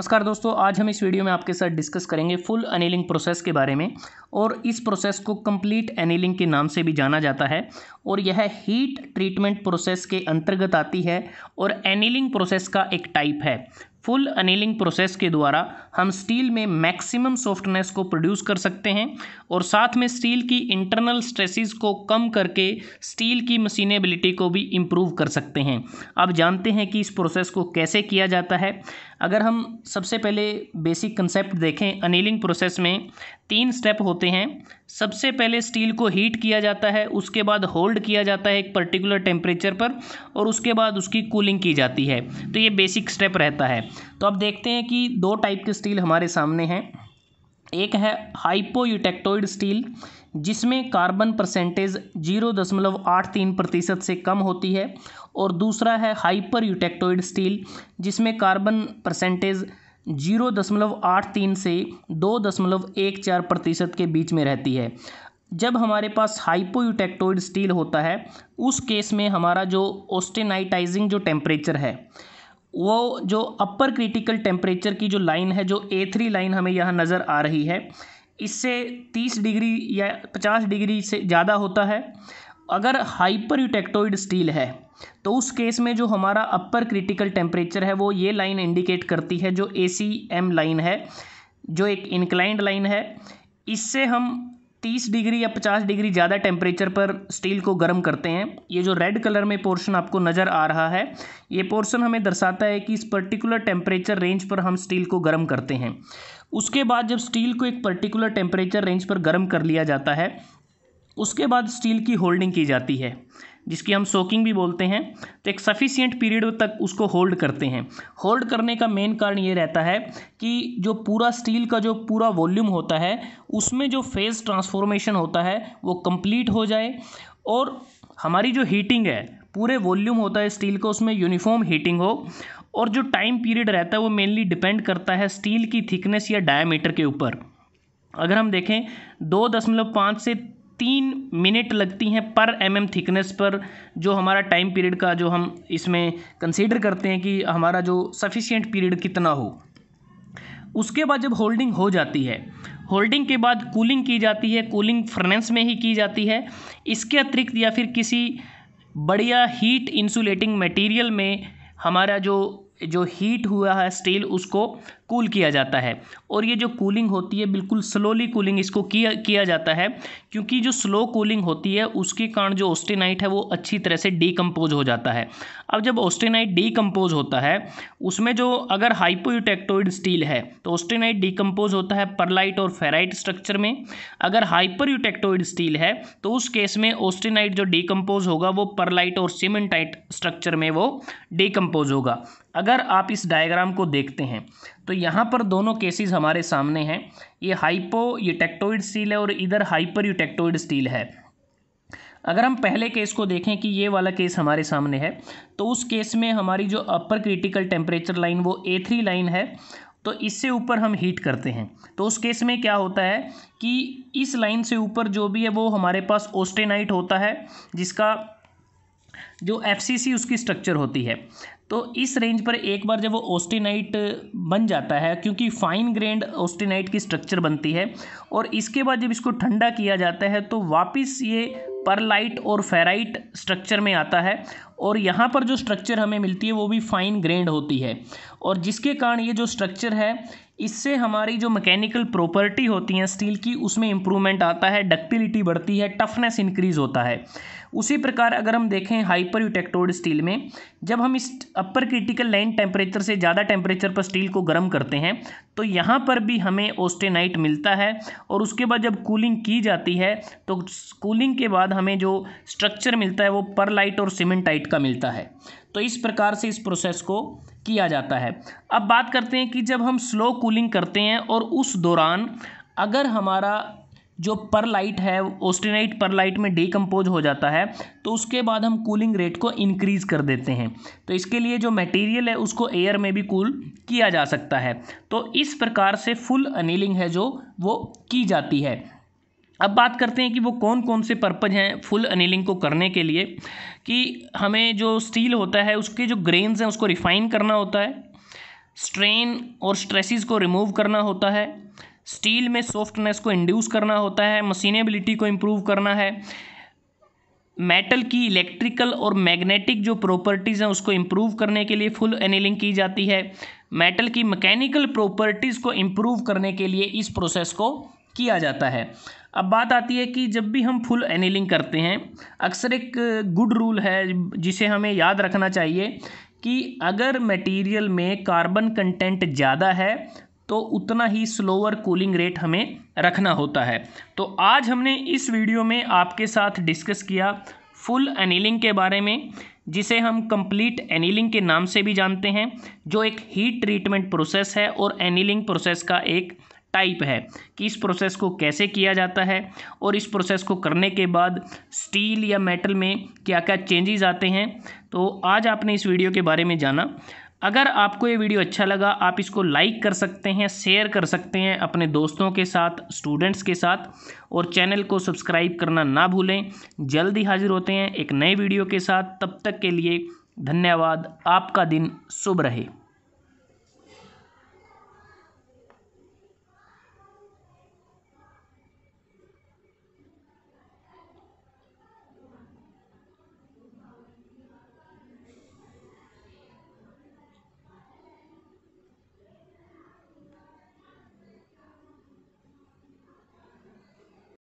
नमस्कार दोस्तों आज हम इस वीडियो में आपके साथ डिस्कस करेंगे फुल अनिलिंग प्रोसेस के बारे में और इस प्रोसेस को कंप्लीट एनिलिंग के नाम से भी जाना जाता है और यह हीट ट्रीटमेंट प्रोसेस के अंतर्गत आती है और एनिलिंग प्रोसेस का एक टाइप है फुल अनिलिंग प्रोसेस के द्वारा हम स्टील में मैक्सिमम सॉफ्टनेस को प्रोड्यूस कर सकते हैं और साथ में स्टील की इंटरनल स्ट्रेसिस को कम करके स्टील की मशीनेबिलिटी को भी इम्प्रूव कर सकते हैं आप जानते हैं कि इस प्रोसेस को कैसे किया जाता है अगर हम सबसे पहले बेसिक कंसेप्ट देखें अनिलिंग प्रोसेस में तीन स्टेप होते हैं सबसे पहले स्टील को हीट किया जाता है उसके बाद होल्ड किया जाता है एक पर्टिकुलर टेम्परेचर पर और उसके बाद उसकी कूलिंग की जाती है तो ये बेसिक स्टेप रहता है तो अब देखते हैं कि दो टाइप के स्टील हमारे सामने हैं एक है हाइपोयूटेक्टोइड स्टील जिसमें कार्बन परसेंटेज जीरो दशमलव आठ तीन प्रतिशत से कम होती है और दूसरा है हाइपर यूटेक्टोइड स्टील जिसमें कार्बन परसेंटेज जीरो दशमलव आठ तीन से दो दशमलव एक चार प्रतिशत के बीच में रहती है जब हमारे पास हाइपोयूटेक्टोइड स्टील होता है उस केस में हमारा जो ओस्टेनाइटाइजिंग जो टेम्परेचर है वो जो अपर क्रिटिकल टेम्परेचर की जो लाइन है जो ए थ्री लाइन हमें यहाँ नज़र आ रही है इससे तीस डिग्री या पचास डिग्री से ज़्यादा होता है अगर हाइपर यूटेक्टोइड स्टील है तो उस केस में जो हमारा अपर क्रिटिकल टेम्परेचर है वो ये लाइन इंडिकेट करती है जो ए सी एम लाइन है जो एक इंक्लाइंड लाइन है इससे हम तीस डिग्री या पचास डिग्री ज़्यादा टेम्परेचर पर स्टील को गर्म करते हैं ये जो रेड कलर में पोर्शन आपको नज़र आ रहा है ये पोर्शन हमें दर्शाता है कि इस पर्टिकुलर टेम्परेचर रेंज पर हम स्टील को गर्म करते हैं उसके बाद जब स्टील को एक पर्टिकुलर टेम्परेचर रेंज पर गर्म कर लिया जाता है उसके बाद स्टील की होल्डिंग की जाती है जिसकी हम सोकिंग भी बोलते हैं तो एक सफिशियंट पीरियड तक उसको होल्ड करते हैं होल्ड करने का मेन कारण ये रहता है कि जो पूरा स्टील का जो पूरा वॉल्यूम होता है उसमें जो फेज़ ट्रांसफॉर्मेशन होता है वो कंप्लीट हो जाए और हमारी जो हीटिंग है पूरे वॉल्यूम होता है स्टील का उसमें यूनिफॉर्म हीटिंग हो और जो टाइम पीरियड रहता है वो मेनली डिपेंड करता है स्टील की थिकनेस या डायमीटर के ऊपर अगर हम देखें दो दशमलव पाँच से तीन मिनट लगती हैं पर एम एम थिकनेस पर जो हमारा टाइम पीरियड का जो हम इसमें कंसीडर करते हैं कि हमारा जो सफिशियंट पीरियड कितना हो उसके बाद जब होल्डिंग हो जाती है होल्डिंग के बाद कूलिंग की जाती है कूलिंग फ्रनेंस में ही की जाती है इसके अतिरिक्त या फिर किसी बढ़िया हीट इंसुलेटिंग मटेरियल में हमारा जो जो हीट हुआ है स्टील उसको कूल किया जाता है और ये जो कूलिंग होती है बिल्कुल स्लोली कूलिंग इसको किया किया जाता है क्योंकि जो स्लो कूलिंग होती है उसके कारण जो ऑस्टेनाइट है वो अच्छी तरह से डीकम्पोज हो जाता है अब जब ऑस्टेनाइट डीकम्पोज होता है उसमें जो अगर हाइपोयूटेक्टोइड स्टील है तो ऑस्टेनाइट डीकम्पोज होता है परलाइट और फेराइट स्ट्रक्चर में अगर हाइपरयूटेक्टोइड स्टील है तो उस केस में ऑस्टेनाइट जो डीकम्पोज होगा वो परलाइट और सीमेंटाइट स्ट्रक्चर में वो डीकम्पोज होगा अगर आप इस डायग्राम को देखते हैं तो यहाँ पर दोनों केसेस हमारे सामने हैं ये हाइपो यूटेक्टोइड स्टील है और इधर हाइपर यूटेक्टोइड स्टील है अगर हम पहले केस को देखें कि ये वाला केस हमारे सामने है तो उस केस में हमारी जो अपर क्रिटिकल टेम्परेचर लाइन वो ए थ्री लाइन है तो इससे ऊपर हम हीट करते हैं तो उस केस में क्या होता है कि इस लाइन से ऊपर जो भी है वो हमारे पास ओस्टेनाइट होता है जिसका जो एफ उसकी स्ट्रक्चर होती है तो इस रेंज पर एक बार जब वो ऑस्टिनाइट बन जाता है क्योंकि फाइन ग्रेंड ऑस्टिनाइट की स्ट्रक्चर बनती है और इसके बाद जब इसको ठंडा किया जाता है तो वापस ये परलाइट और फेराइट स्ट्रक्चर में आता है और यहाँ पर जो स्ट्रक्चर हमें मिलती है वो भी फाइन ग्रेंड होती है और जिसके कारण ये जो स्ट्रक्चर है इससे हमारी जो मैकेनिकल प्रॉपर्टी होती हैं स्टील की उसमें इम्प्रूवमेंट आता है डक्टिलिटी बढ़ती है टफनेस इंक्रीज होता है उसी प्रकार अगर हम देखें हाइपर यूटेक्टोड स्टील में जब हम इस अपर क्रिटिकल लाइन टेम्परेचर से ज़्यादा टेम्परेचर पर स्टील को गर्म करते हैं तो यहाँ पर भी हमें ओस्टेनाइट मिलता है और उसके बाद जब कूलिंग की जाती है तो कूलिंग के बाद बाद हमें जो स्ट्रक्चर मिलता है वो परलाइट और सीमेंटाइट का मिलता है तो इस प्रकार से इस प्रोसेस को किया जाता है अब बात करते हैं कि जब हम स्लो कूलिंग करते हैं और उस दौरान अगर हमारा जो परलाइट है ओस्टेनाइट परलाइट में डिकम्पोज हो जाता है तो उसके बाद हम कूलिंग रेट को इनक्रीज कर देते हैं तो इसके लिए जो मटेरियल है उसको एयर में भी कूल किया जा सकता है तो इस प्रकार से फुल अनिलिंग है जो वो की जाती है अब बात करते हैं कि वो कौन कौन से पर्पज़ हैं फुल अनिलिंग को करने के लिए कि हमें जो स्टील होता है उसके जो ग्रेन्स हैं उसको रिफ़ाइन करना होता है स्ट्रेन और स्ट्रेसिस को रिमूव करना होता है स्टील में सॉफ्टनेस को इंड्यूस करना होता है मशीनेबिलिटी को इम्प्रूव करना है मेटल की इलेक्ट्रिकल और मैग्नेटिक जो प्रॉपर्टीज़ हैं उसको इम्प्रूव करने के लिए फुल एनिलिंग की जाती है मेटल की मैकेनिकल प्रॉपर्टीज़ को इम्प्रूव करने के लिए इस प्रोसेस को किया जाता है अब बात आती है कि जब भी हम फुल एनीलिंग करते हैं अक्सर एक गुड रूल है जिसे हमें याद रखना चाहिए कि अगर मटेरियल में कार्बन कंटेंट ज़्यादा है तो उतना ही स्लोअर कूलिंग रेट हमें रखना होता है तो आज हमने इस वीडियो में आपके साथ डिस्कस किया फुल एनीलिंग के बारे में जिसे हम कंप्लीट एनीलिंग के नाम से भी जानते हैं जो एक हीट ट्रीटमेंट प्रोसेस है और एनीलिंग प्रोसेस का एक टाइप है कि इस प्रोसेस को कैसे किया जाता है और इस प्रोसेस को करने के बाद स्टील या मेटल में क्या क्या चेंजेस आते हैं तो आज आपने इस वीडियो के बारे में जाना अगर आपको ये वीडियो अच्छा लगा आप इसको लाइक कर सकते हैं शेयर कर सकते हैं अपने दोस्तों के साथ स्टूडेंट्स के साथ और चैनल को सब्सक्राइब करना ना भूलें जल्द ही हाजिर होते हैं एक नए वीडियो के साथ तब तक के लिए धन्यवाद आपका दिन शुभ रहे